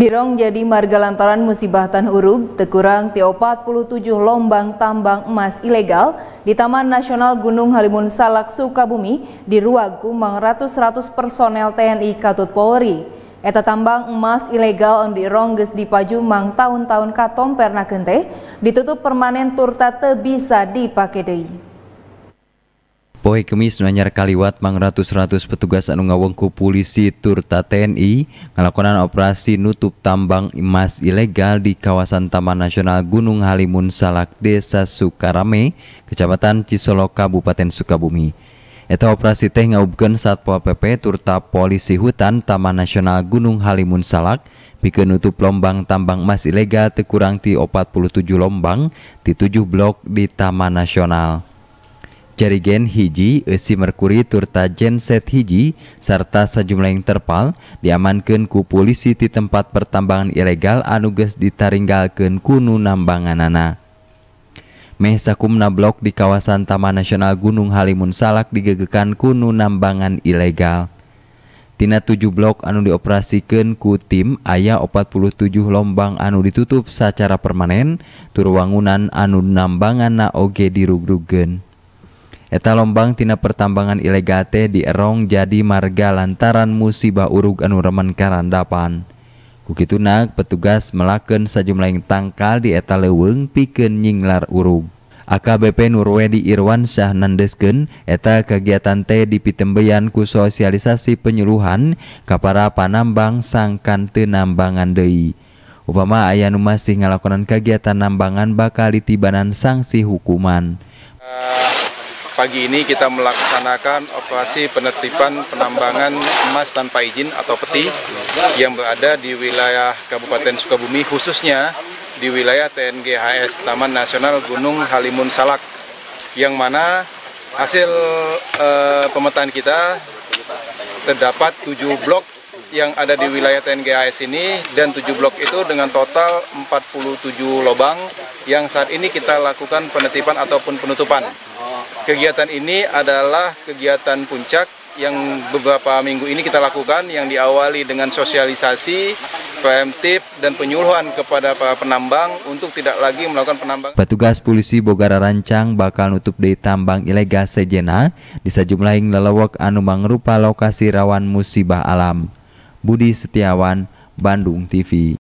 Dirong jadi marga lantaran musibah Tanhurub, terkurang TO 47 lombang tambang emas ilegal di Taman Nasional Gunung Halimun Salak, Sukabumi, di ruang Kumang ratus-ratus personel TNI Katut Polri. Eta tambang emas ilegal di Rongges di Pajumang tahun-tahun katom pernah kente, ditutup permanen turta tebisa dipakai deh. Poe Kemis nanyar kaliwat mang ratus-ratus petugas anu ngawengku polisi turta TNI ngelakonan operasi nutup tambang emas ilegal di kawasan Taman Nasional Gunung Halimun Salak Desa Sukarame, Kecamatan Cisolo, Kabupaten Sukabumi. Eta operasi teh ngaubkeun Satpol PP turta polisi hutan Taman Nasional Gunung Halimun Salak pikeun nutup lombang tambang emas ilegal tekurang ti 47 lombang di 7 blok di Taman Nasional. Cheigen Hiji, esi Meruri Turtajenset Hiji sarta sajumleng terpal diamankeun ku polisi di tempat pertmbangan ilegal anuges ditaringgalkenun Kunu Nammbangan Ana. Meh sakkumna B blok di kawasan Taman Nasional Gunung Halimun Salak digeegkan Kuno Nammbangan ilegal. Tina tu 7h blok anu dioperasikeun ku tim ayah 47 lombang anu ditutup secara permanen, turwangunan anun nambangan NaoG di Ruruggen. Lombangtina pertambangan ilegal direrong jadi marga lantaran musibah urug anureman karandapanki tunag petugas melaken sajumlah tangkal di eta leweng pike yinglar urug AKBP Norway di Irwan Syahnandesken eta kegiatant dipitembeyan kusosialilisasi penyuluuhan kapar Panambang sangangkanten nambangan Dewi Obama aya num masih ngalakonan kegiatan nambangan bakal lititinan sanksi hukuman ah. pagi ini kita melaksanakan operasi penertiban penambangan emas tanpa izin atau peti yang berada di wilayah Kabupaten Sukabumi khususnya di wilayah TNGHS Taman Nasional Gunung Halimun Salak yang mana hasil uh, pemetaan kita terdapat 7 blok yang ada di wilayah TNGAS ini dan 7 blok itu dengan total 47 lobang yang saat ini kita lakukan penetipan ataupun penutupan. Kegiatan ini adalah kegiatan puncak yang beberapa minggu ini kita lakukan yang diawali dengan sosialisasi, preemptif dan penyuluhan kepada para penambang untuk tidak lagi melakukan penambang. Petugas polisi Bogara Rancang bakal nutup di tambang ilegal Sejena di sejumlah lelewak anu mangrupa lokasi rawan musibah alam. Budi Setiawan, Bandung TV.